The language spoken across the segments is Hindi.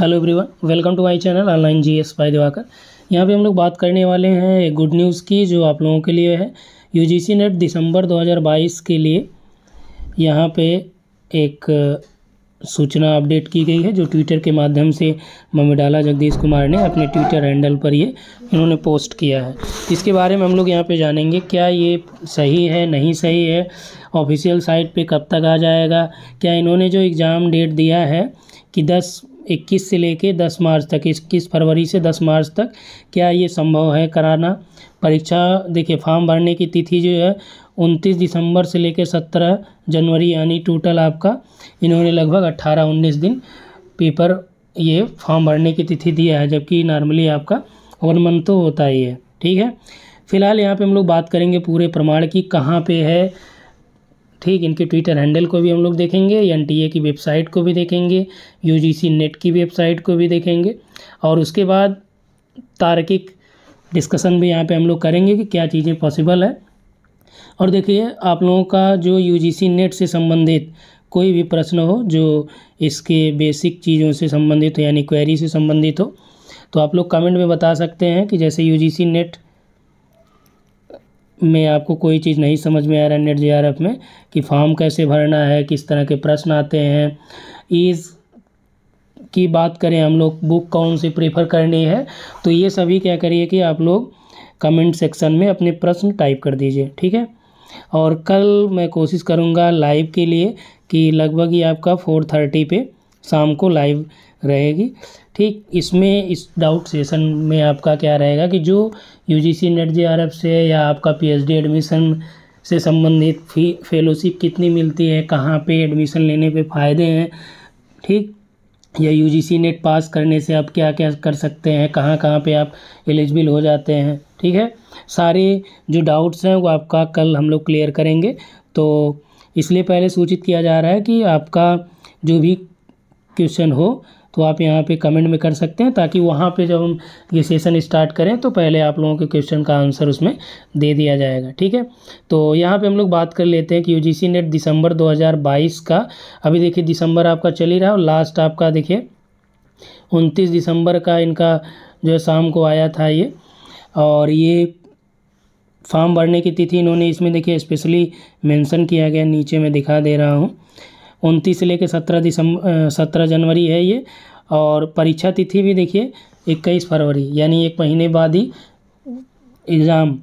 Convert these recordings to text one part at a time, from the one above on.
hello everyone welcome to my channel online GS by Diwakar यहाँ पे हम लोग बात करने वाले हैं एक गुड न्यूज़ की जो आप लोगों के लिए है यूजीसी नेट दिसंबर 2022 के लिए यहाँ पे एक सूचना अपडेट की गई है जो ट्विटर के माध्यम से मम्मी डाला जगदीश कुमार ने अपने ट्विटर हैंडल पर ये इन्होंने पोस्ट किया है इसके बारे में हम लोग यहाँ पे जानेंगे क्या ये सही है नहीं सही है ऑफिशियल साइट पे कब तक आ जाएगा क्या इन्होंने जो एग्ज़ाम डेट दिया है कि दस इक्कीस से लेके दस मार्च तक इक्कीस फरवरी से दस मार्च तक क्या ये संभव है कराना परीक्षा देखिए फॉर्म भरने की तिथि जो है उनतीस दिसंबर से लेकर सत्रह जनवरी यानी टोटल आपका इन्होंने लगभग अट्ठारह उन्नीस दिन पेपर ये फॉर्म भरने की तिथि दिया है जबकि नॉर्मली आपका वन मंथ तो होता ही है ठीक है फिलहाल यहाँ पे हम लोग बात करेंगे पूरे प्रमाण की कहाँ पे है ठीक इनके ट्विटर हैंडल को भी हम लोग देखेंगे एन की वेबसाइट को भी देखेंगे यू नेट की वेबसाइट को भी देखेंगे और उसके बाद तार्किक डिस्कशन भी यहाँ पे हम लोग करेंगे कि क्या चीज़ें पॉसिबल है और देखिए आप लोगों का जो यू नेट से संबंधित कोई भी प्रश्न हो जो इसके बेसिक चीज़ों से संबंधित हो यानी क्वेरी से संबंधित हो तो आप लोग कमेंट में बता सकते हैं कि जैसे यू नेट में आपको कोई चीज़ नहीं समझ में आ रहा है नेट जी में कि फॉर्म कैसे भरना है किस तरह के प्रश्न आते हैं इस की बात करें हम लोग बुक कौन सी प्रेफर करनी है तो ये सभी क्या करिए कि आप लोग कमेंट सेक्शन में अपने प्रश्न टाइप कर दीजिए ठीक है और कल मैं कोशिश करूँगा लाइव के लिए कि लगभग ही आपका फोर थर्टी पर शाम को लाइव रहेगी ठीक इसमें इस डाउट सेशन में आपका क्या रहेगा कि जो U G C NET J R F से या आपका पी एच डी एडमिशन से संबंधित फी फेलोशिप कितनी मिलती है कहाँ पे एडमिशन लेने पे फ़ायदे हैं ठीक या यू जी सी नेट पास करने से आप क्या क्या कर सकते हैं कहाँ कहाँ पे आप एलिजिबल हो जाते हैं ठीक है सारे जो डाउट्स हैं वो आपका कल हम लोग क्लियर करेंगे तो इसलिए पहले सूचित किया जा रहा है कि आपका जो भी क्वेश्चन हो तो आप यहाँ पे कमेंट में कर सकते हैं ताकि वहाँ पे जब हम ये सेशन स्टार्ट करें तो पहले आप लोगों के क्वेश्चन का आंसर उसमें दे दिया जाएगा ठीक है तो यहाँ पे हम लोग बात कर लेते हैं कि यू नेट दिसंबर 2022 का अभी देखिए दिसंबर आपका चल ही रहा है और लास्ट आपका देखिए उनतीस दिसंबर का इनका जो है शाम को आया था ये और ये फॉर्म भरने की तिथि इन्होंने इसमें देखिए स्पेशली मैंसन किया गया नीचे मैं दिखा दे रहा हूँ उनतीस से लेकर सत्रह दिसंबर सत्रह जनवरी है ये और परीक्षा तिथि भी देखिए इक्कीस फरवरी यानी एक महीने बाद ही एग्ज़ाम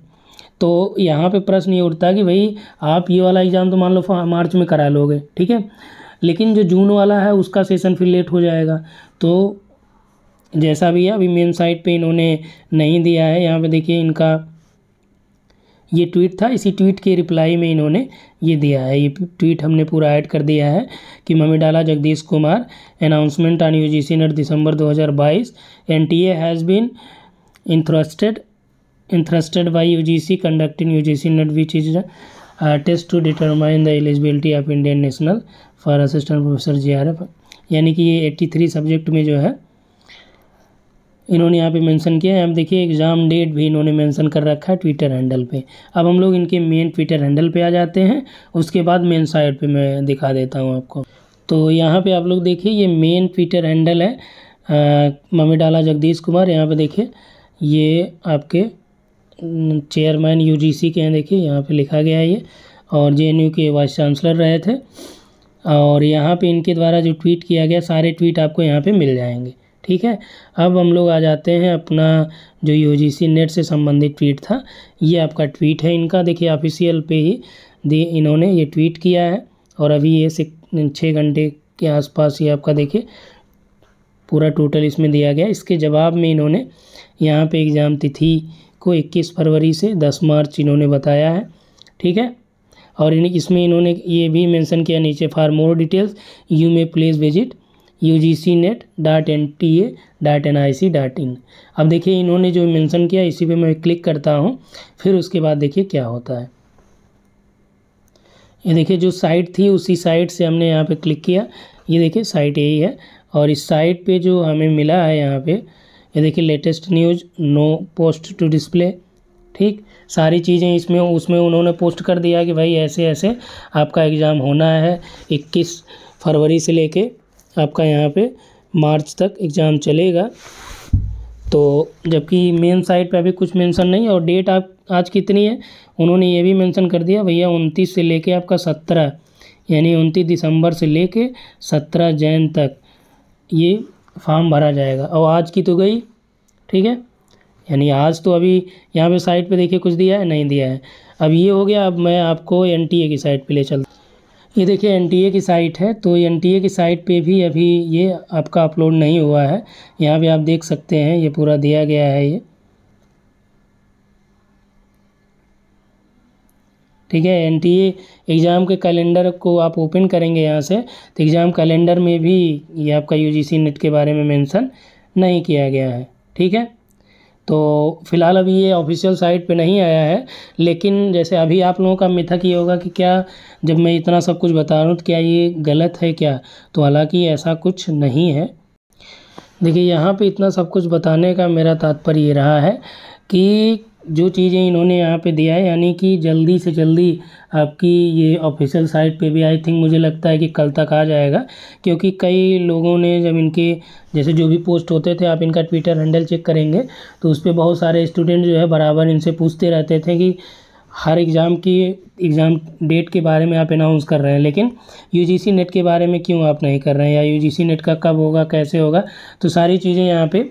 तो यहाँ पे प्रश्न ये उठता है कि भाई आप ये वाला एग्ज़ाम तो मान लो मार्च में करा लोगे ठीक है लेकिन जो जून वाला है उसका सेशन फिर लेट हो जाएगा तो जैसा भी है अभी मेन साइट पे इन्होंने नहीं दिया है यहाँ पे देखिए इनका ये ट्वीट था इसी ट्वीट के रिप्लाई में इन्होंने ये दिया है ये ट्वीट हमने पूरा ऐड कर दिया है कि डाला Jagadesh Kumar announcement on U G C NET दिसंबर दो हज़ार बाईस N T has been entrusted entrusted by U G C conducting U G C NET which is test to determine the eligibility of Indian national for assistant professor J R F यानी कि ये एट्टी थ्री सब्जेक्ट में जो है इन्होंने यहाँ पे मेंशन किया है अब देखिए एग्ज़ाम डेट भी इन्होंने मेंशन कर रखा है ट्विटर हैंडल पे अब हम लोग इनके मेन ट्विटर हैंडल पे आ जाते हैं उसके बाद मेन साइड पे मैं दिखा देता हूँ आपको तो यहाँ पे आप लोग देखिए ये मेन ट्विटर हैंडल है मम्मी डाला जगदीश कुमार यहाँ पर देखिए ये आपके चेयरमैन यू के हैं देखिए यहाँ पर लिखा गया है ये और जे के वाइस चांसलर रहे थे और यहाँ पर इनके द्वारा जो ट्वीट किया गया सारे ट्वीट आपको यहाँ पर मिल जाएंगे ठीक है अब हम लोग आ जाते हैं अपना जो यूजीसी नेट से संबंधित ट्वीट था ये आपका ट्वीट है इनका देखिए ऑफिशियल पे ही दे इन्होंने ये ट्वीट किया है और अभी ये से छः घंटे के आसपास ये आपका देखिए पूरा टोटल इसमें दिया गया इसके जवाब में इन्होंने यहाँ पे एग्ज़ाम तिथि को 21 फरवरी से 10 मार्च इन्होंने बताया है ठीक है और इन इसमें इन्होंने ये भी मेंशन किया नीचे for more details you may please visit U G C NET dot N T A dot N I C dot in अब देखिए इन्होंने जो मेंशन किया इसी पे मैं क्लिक करता हूँ फिर उसके बाद देखिए क्या होता है ये देखिए जो साइट थी उसी साइट से हमने यहाँ पे क्लिक किया ये देखिए साइट यही है और इस साइट पे जो हमें मिला है यहाँ पे ये देखिए latest news no post to display ठीक सारी चीज़ें इसमें उसमें उन्होंने पोस्ट कर दिया कि भाई ऐसे ऐसे आपका एग्ज़ाम होना है इक्कीस फरवरी से लेके आपका यहाँ पे मार्च तक एग्ज़ाम चलेगा तो जबकि मेन साइट पे अभी कुछ मेंशन नहीं और डेट आप आज कितनी है उन्होंने ये भी मेंशन कर दिया भैया उनतीस से लेके आपका सत्रह यानी उनतीस दिसंबर से लेके सत्रह जैन तक ये फॉर्म भरा जाएगा और आज की तो गई ठीक है यानी आज तो अभी यहाँ पे साइट पे देखिए कुछ दिया है नहीं दिया है अब ये हो गया अब मैं आपको एनटीए की साइट पे ले चलता ये देखिए एन की साइट है तो एन की साइट पे भी अभी ये आपका अपलोड नहीं हुआ है यहाँ भी आप देख सकते हैं ये पूरा दिया गया है ये ठीक है एन एग्ज़ाम के कैलेंडर को आप ओपन करेंगे यहाँ से तो एग्ज़ाम कैलेंडर में भी ये आपका यूजीसी नेट e के बारे में मेंशन नहीं किया गया है ठीक है तो फ़िलहाल अभी ये ऑफिशियल साइट पे नहीं आया है लेकिन जैसे अभी आप लोगों का मिथक ये होगा कि क्या जब मैं इतना सब कुछ बता रहा हूँ तो क्या ये गलत है क्या तो हालांकि ऐसा कुछ नहीं है देखिए यहाँ पे इतना सब कुछ बताने का मेरा तात्पर्य ये रहा है कि जो चीज़ें इन्होंने यहाँ पे दिया है यानी कि जल्दी से जल्दी आपकी ये ऑफिशियल साइट पे भी आई थिंक मुझे लगता है कि कल तक आ जाएगा क्योंकि कई लोगों ने जब इनके जैसे जो भी पोस्ट होते थे आप इनका ट्विटर हैंडल चेक करेंगे तो उस पर बहुत सारे स्टूडेंट जो है बराबर इनसे पूछते रहते थे कि हर एग्ज़ाम की एग्ज़ाम डेट के बारे में आप अनाउंस कर रहे हैं लेकिन यूजीसी नेट के बारे में क्यों आप नहीं कर रहे हैं या यूजीसी नेट का कब होगा कैसे होगा तो सारी चीज़ें यहाँ पे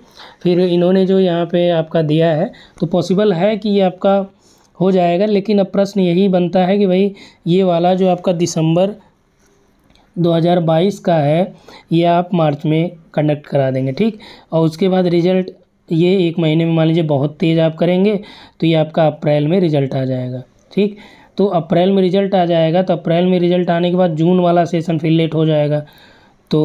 फिर इन्होंने जो यहाँ पे आपका दिया है तो पॉसिबल है कि ये आपका हो जाएगा लेकिन अब प्रश्न यही बनता है कि भाई ये वाला जो आपका दिसंबर 2022 का है ये आप मार्च में कंडक्ट करा देंगे ठीक और उसके बाद रिजल्ट तो ये एक महीने में मान लीजिए बहुत तेज़ आप करेंगे तो ये आपका अप्रैल में रिजल्ट आ जाएगा ठीक तो अप्रैल में रिजल्ट आ जाएगा तो अप्रैल में रिजल्ट आने के बाद जून वाला सेशन फिर लेट हो जाएगा तो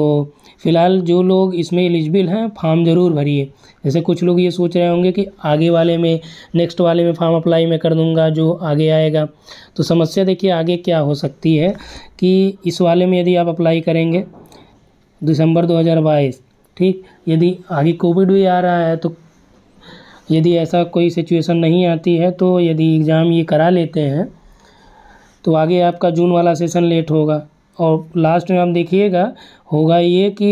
फ़िलहाल जो लोग इसमें एलिजिबल हैं फॉर्म ज़रूर भरिए जैसे कुछ लोग ये सोच रहे होंगे कि आगे वाले में नेक्स्ट वाले में फॉर्म अप्लाई मैं कर दूंगा जो आगे आएगा तो समस्या देखिए आगे क्या हो सकती है कि इस वाले में यदि आप अप्लाई करेंगे दिसंबर 2022 ठीक यदि आगे कोविड भी आ रहा है तो यदि ऐसा कोई सिचुएशन नहीं आती है तो यदि एग्ज़ाम ये करा लेते हैं तो आगे आपका जून वाला सेशन लेट होगा और लास्ट में आप देखिएगा होगा ये कि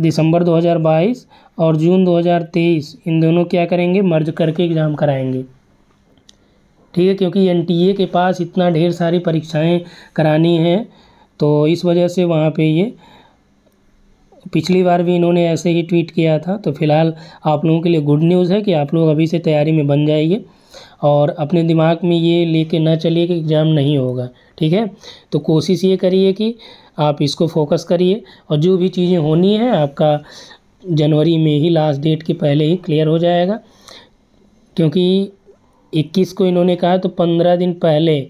दिसंबर 2022 और जून 2023 इन दोनों क्या करेंगे मर्ज करके एग्ज़ाम कराएंगे ठीक है क्योंकि एन के पास इतना ढेर सारी परीक्षाएं करानी हैं तो इस वजह से वहाँ पे ये पिछली बार भी इन्होंने ऐसे ही ट्वीट किया था तो फिलहाल आप लोगों के लिए गुड न्यूज़ है कि आप लोग अभी से तैयारी में बन जाइए और अपने दिमाग में ये लेके ना चलिए कि एग्ज़ाम नहीं होगा ठीक है तो कोशिश ये करिए कि आप इसको फोकस करिए और जो भी चीज़ें होनी है आपका जनवरी में ही लास्ट डेट के पहले ही क्लियर हो जाएगा क्योंकि 21 को इन्होंने कहा तो 15 दिन पहले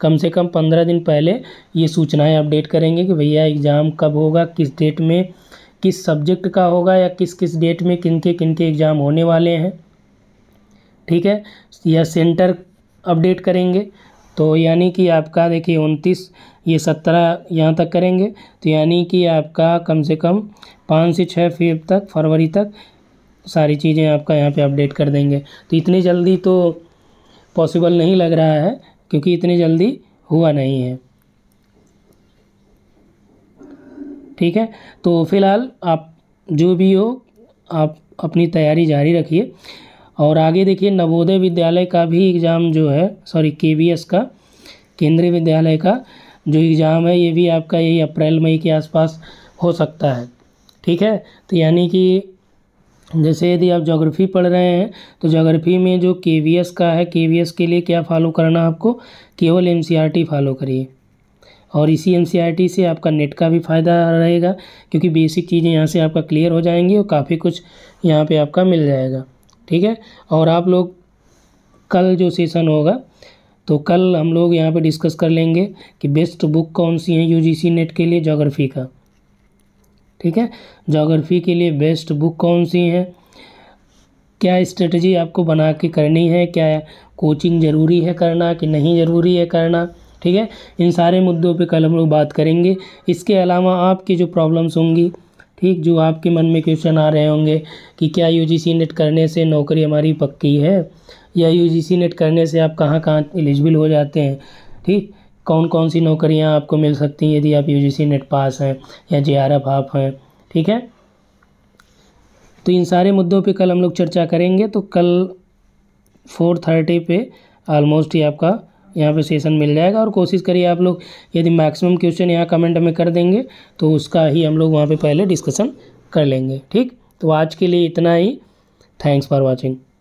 कम से कम 15 दिन पहले ये सूचनाएं अपडेट करेंगे कि भैया एग्ज़ाम कब होगा किस डेट में किस सब्जेक्ट का होगा या किस किस डेट में किन के किन के एग्ज़ाम होने वाले हैं ठीक है या सेंटर अपडेट करेंगे तो यानी कि आपका देखिए उनतीस ये सत्रह यहाँ तक करेंगे तो यानी कि आपका कम से कम पाँच से छः फेब तक फरवरी तक सारी चीज़ें आपका यहाँ पे अपडेट कर देंगे तो इतनी जल्दी तो पॉसिबल नहीं लग रहा है क्योंकि इतनी जल्दी हुआ नहीं है ठीक है तो फ़िलहाल आप जो भी हो आप अपनी तैयारी जारी रखिए और आगे देखिए नवोदय विद्यालय का भी एग्ज़ाम जो है सॉरी के का केंद्रीय विद्यालय का जो एग्ज़ाम है ये भी आपका यही अप्रैल मई के आसपास हो सकता है ठीक है तो यानी कि जैसे यदि आप जोग्राफ़ी पढ़ रहे हैं तो जोग्राफ़ी में जो के का है के के लिए क्या फ़ॉलो करना आपको केवल एम फॉलो करिए और इसी एन से आपका नेट का भी फ़ायदा रहेगा क्योंकि बेसिक चीज़ें यहाँ से आपका क्लियर हो जाएंगी और काफ़ी कुछ यहाँ पे आपका मिल जाएगा ठीक है और आप लोग कल जो सेशन होगा तो कल हम लोग यहाँ पे डिस्कस कर लेंगे कि बेस्ट बुक कौन सी है यूजीसी नेट के लिए जोग्राफ़ी का ठीक है जोग्राफ़ी के लिए बेस्ट बुक कौन सी है क्या स्ट्रेटजी आपको बना के करनी है क्या कोचिंग ज़रूरी है करना कि नहीं ज़रूरी है करना ठीक है इन सारे मुद्दों पे कल हम लोग बात करेंगे इसके अलावा आपकी जो प्रॉब्लम्स होंगी ठीक जो आपके मन में क्वेश्चन आ रहे होंगे कि क्या सी नेट करने से नौकरी हमारी पक्की है या सी नेट करने से आप कहाँ कहाँ एलिजिबल हो जाते हैं ठीक कौन कौन सी नौकरियाँ आपको मिल सकती हैं यदि आप सी नेट पास हैं या जे आर एफ आप हैं ठीक है तो इन सारे मुद्दों पे कल हम लोग चर्चा करेंगे तो कल फोर थर्टी पे ऑलमोस्ट ही आपका यहाँ पे सेशन मिल जाएगा और कोशिश करिए आप लोग यदि मैक्सिमम क्वेश्चन यहाँ कमेंट में कर देंगे तो उसका ही हम लोग वहाँ पे पहले डिस्कशन कर लेंगे ठीक तो आज के लिए इतना ही थैंक्स फॉर वॉचिंग